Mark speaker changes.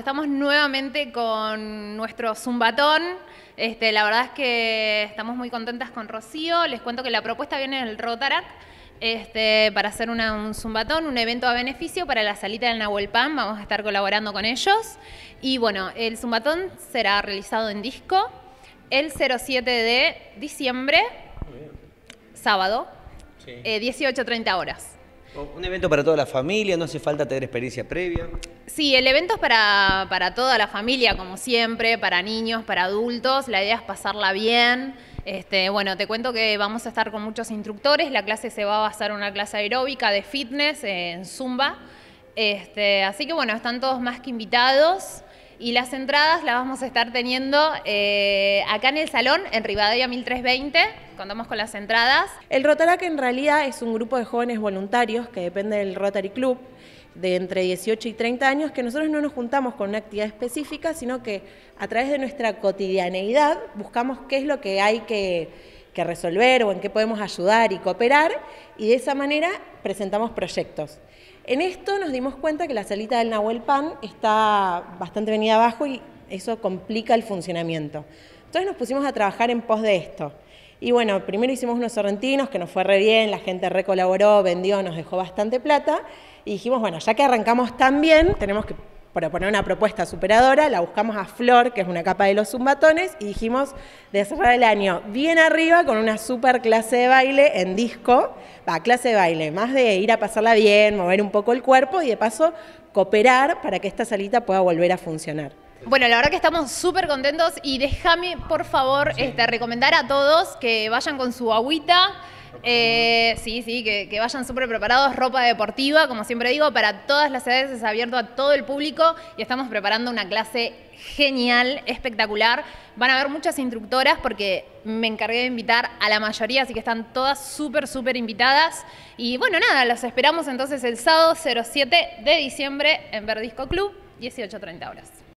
Speaker 1: Estamos nuevamente con nuestro zumbatón. Este, la verdad es que estamos muy contentas con Rocío. Les cuento que la propuesta viene del Rotaract este, para hacer un zumbatón, un evento a beneficio para la salita del Nahuel Pan. Vamos a estar colaborando con ellos. Y bueno, el zumbatón será realizado en disco el 07 de diciembre, sábado, eh, 18.30 horas.
Speaker 2: Un evento para toda la familia, no hace falta tener experiencia previa.
Speaker 1: Sí, el evento es para, toda la familia, como siempre, para niños, para adultos. La idea es pasarla bien. Este, bueno, te cuento que vamos a estar con muchos instructores. La clase se va a basar en una clase aeróbica de fitness eh, en Zumba. Este, así que bueno, están todos más que invitados. Y las entradas las vamos a estar teniendo eh, acá en el salón, en Rivadavia 1320. Contamos con las entradas.
Speaker 2: El Rotarac en realidad es un grupo de jóvenes voluntarios que depende del Rotary Club de entre 18 y 30 años, que nosotros no nos juntamos con una actividad específica, sino que a través de nuestra cotidianeidad buscamos qué es lo que hay que resolver o en qué podemos ayudar y cooperar, y de esa manera presentamos proyectos. En esto nos dimos cuenta que la salita del Nahuel Pan está bastante venida abajo y eso complica el funcionamiento. Entonces nos pusimos a trabajar en pos de esto. Y bueno, primero hicimos unos sorrentinos que nos fue re bien, la gente re colaboró, vendió, nos dejó bastante plata. Y dijimos, bueno, ya que arrancamos tan bien, tenemos que para poner una propuesta superadora, la buscamos a Flor, que es una capa de los zumbatones, y dijimos de cerrar el año bien arriba con una super clase de baile en disco, va, clase de baile, más de ir a pasarla bien, mover un poco el cuerpo y de paso cooperar para que esta salita pueda volver a funcionar.
Speaker 1: Bueno, la verdad que estamos súper contentos y déjame, por favor, este, recomendar a todos que vayan con su agüita, eh, sí, sí, que, que vayan súper preparados. Ropa deportiva, como siempre digo, para todas las edades es abierto a todo el público y estamos preparando una clase genial, espectacular. Van a haber muchas instructoras porque me encargué de invitar a la mayoría, así que están todas súper, súper invitadas. Y bueno, nada, los esperamos entonces el sábado 07 de diciembre en Verdisco Club, 18.30 horas.